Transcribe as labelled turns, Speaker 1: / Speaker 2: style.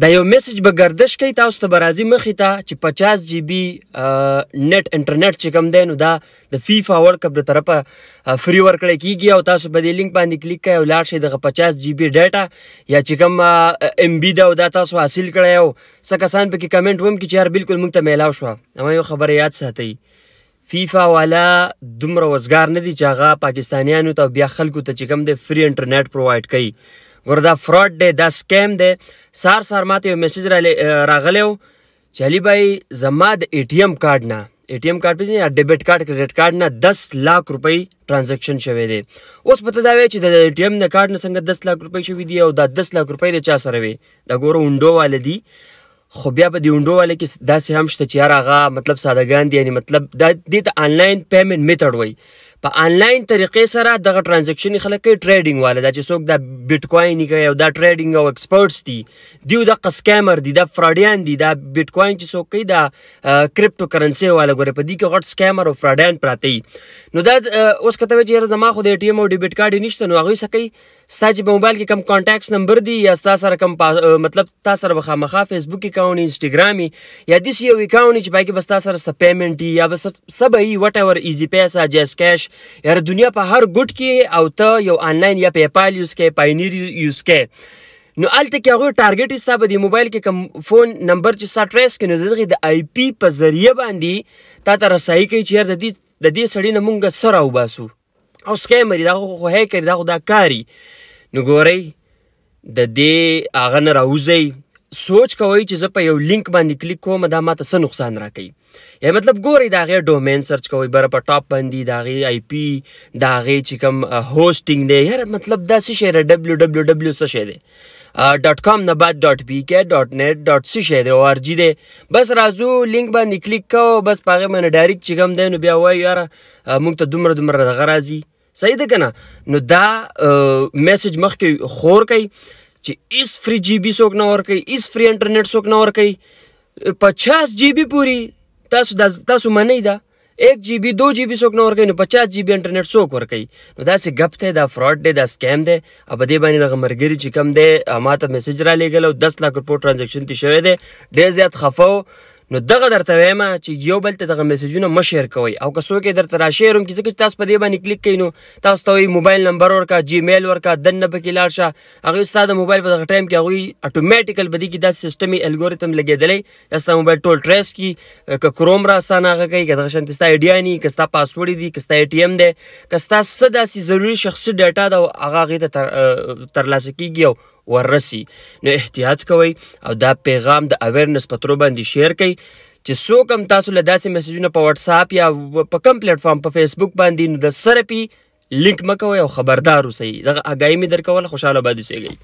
Speaker 1: دا یو میسج به گردش کوي تاسو ته برازي مخې ته چې 50 جی بی نت انټرنیټ چې کوم دی نو دا د فیفا ورلد کپ د طرفه فری ورکړی کیږي او تاسو به دې لینک باندې کلیک کړئ او لاړ شئ دغه 50 جی بی ډاټا یا چې کوم ام بی دا او دا تاسو حاصل کړی او څه کسان پکې کمنټ وم کې چې یار بالکل موږ ته میلاو شو اما یو خبره یاد ساتئ فیفا والا دومره وزګار نه دي چې هغه پاکستانیانو ته بیا خلکو ته چې کوم دی فری انټرنیټ پرووایډ کوي ګوره دا فراډ دی دا سکیم دی سار سار ماته یو میسج راغلی و چې علي بھائی زما د اے ټي ایم کارډ نه اے ټي ایم کارت پېژنې یا ډیبټ کارت کریډټ کارت نه 10 لک روپۍ ترانزیکشن شوی دی اوس پته دا وی چې د اے ټي ایم د کارت نه څنګه 10 لک روپۍ شوی دی او دا 10 لک روپۍ د چا سره وي دا ګوره ونډو والے دی خو بیا په دی ونډو والے کې داسې هم شته چې یار هغه مطلب سادهګان دي یعنی مطلب دا دې ته آنلاین پیمنت میتھډ وای په انلاین طریقې سره دغه ترانزیکشن خلک کوي ټریډینګ والا دا چې څوک د بیت کوین کوي او دا ټریډینګ او ایکسپرټس دي دیو د قسکامر دي د فراډیان دي دا بیت کوین چې څوک کوي دا کرپټو کرنسي والا ګوره په دې کې غټ سکامر او فراډیان پراته نو دا اوس کته چې زما خو د ای ټی ایم او ډیبټ کارت نشته نو هغه سکی ستاسو په موبایل کې کم کانټاکټس نمبر دي یا تاسو سره کم مطلب تاسو سره بخامخه فیسبوک اکاونټ انستګرامي یا د سی یو اکاونټ چې پای کې بس تاسو سره پیمنټ یا بس سبې وټ ایور ایزی پیسا جیس کیش یاره دنیا په هر ګټ کې او ته یو آنلاین یا پیپال یوز کې پاینیر یوز کې نو الته کې هغه ټارګټ ایستا به د موبایل کې کوم فون نمبر چې ستا ټریس کینو دغه د آی پی په ذریعہ باندې تا ته رسایي کوي چې د دې د دې سړی نه مونږ سره وباسو او سکیمر دا خو هیکر دا خو دا کاری نو ګورئ د دې هغه نه راوځي سوچ کوئ چې زه په یو لینک باندې کلیک کوم دا ماته څه نقصان راکوي یا مطلب ګورئ د هغې ډومین سرچ کوئ بره په ټاپ باندې د هغې آی پي د هغې چې کوم هوسټینګ دی یاره مطلب دا څه شی دی ډبلو ډبلو ډبلو څه شی دی ډاټ کام نه بعد ډاټ پی کې ډاټ نت ډاټ سی شه دی او ار جی دی بس راځو لینک باندې کلیک کو بس پاغه باندې ډایرکټ چې کوم دی نو بیا وای یاره مونږ ته دومره دومره دغه راځي صحیح ده کنه نو دا میسج مخکې خور کوي چې ایس فری جی بي څوک نه ورکوي ایس فری انټرنیټ څوک نه ورکوي پچاس جی بي پورې تاسو دا تاسو منئ ده ایک جی بی دو جی بی څوک نه ورکوي نو پچاس جی بی انټرنیټ څوک ورکوي نو داسې ګپ دی دا فراډ دی دا سکیم دی او په دې باندې دغه ملګري چې کم دی ما ته میسج را لېږل او دس لاک روپو ټرانزیکشن تې شوی دی ډېر زیات خفه نو دغه درته وایم چې یو بل ته دغه میسجونه مه شیر کوئ او که څوک یې درته را شیر هم کړي ځکه چې تاسو په دې باندې کلیک کوئ نو تاسو ته وایي موبایل نمبر ورکړه جیمیل ورکړه دننه پکې لاړ شه هغوی ستا د موبایل په دغه ټایم کې هغوی اټومیټیکل په دې کې داسې سیسټمي الګوریتم لګېدلی چې ستا موبایل ټول ټریس کړي که کروم را ستا نه هغه کوي که دغه شانتې ستا ایډیا ني که ستا پاسورډ دي که ستا ای ټي ایم دی که ستا څه داسې ضروري شخصي ډیټا ده هغه هغې ته ترلاسه کېږي او ورسی نو احتیاط کوئ او دا پیغام د اویرنس په ترو باندې شیر کړئ چې څوک هم تاسو له داسې میسیجونو په واتساپ یا په کوم پلیټ فارم په فیسبوک باندې نو د سره پی لینک مکوئ او خبردار اوسئ دغه اګایمي درکول خوشاله باد اوسئ